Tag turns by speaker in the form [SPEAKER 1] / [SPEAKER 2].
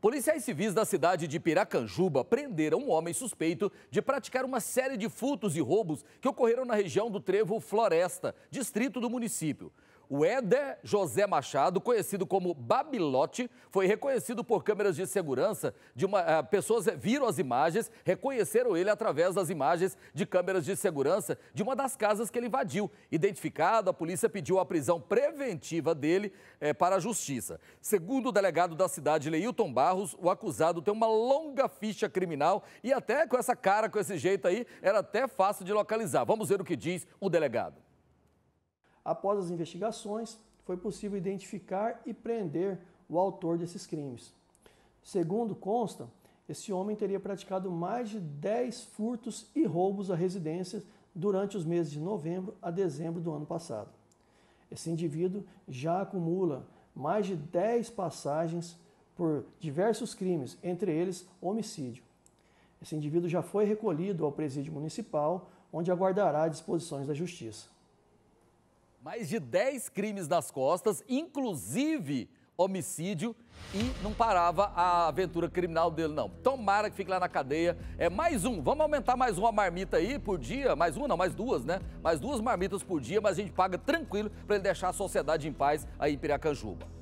[SPEAKER 1] Policiais civis da cidade de Piracanjuba prenderam um homem suspeito de praticar uma série de furtos e roubos que ocorreram na região do Trevo Floresta, distrito do município. O Éder José Machado, conhecido como Babilote, foi reconhecido por câmeras de segurança. De uma, uh, pessoas viram as imagens, reconheceram ele através das imagens de câmeras de segurança de uma das casas que ele invadiu. Identificado, a polícia pediu a prisão preventiva dele eh, para a justiça. Segundo o delegado da cidade, Leilton Barros, o acusado tem uma longa ficha criminal e até com essa cara, com esse jeito aí, era até fácil de localizar. Vamos ver o que diz o delegado.
[SPEAKER 2] Após as investigações, foi possível identificar e prender o autor desses crimes. Segundo consta, esse homem teria praticado mais de 10 furtos e roubos a residências durante os meses de novembro a dezembro do ano passado. Esse indivíduo já acumula mais de 10 passagens por diversos crimes, entre eles homicídio. Esse indivíduo já foi recolhido ao presídio municipal, onde aguardará disposições da justiça
[SPEAKER 1] mais de 10 crimes nas costas, inclusive homicídio, e não parava a aventura criminal dele, não. Tomara que fique lá na cadeia. É mais um, vamos aumentar mais uma marmita aí por dia, mais uma não, mais duas, né? Mais duas marmitas por dia, mas a gente paga tranquilo para ele deixar a sociedade em paz aí em Piracanjuba.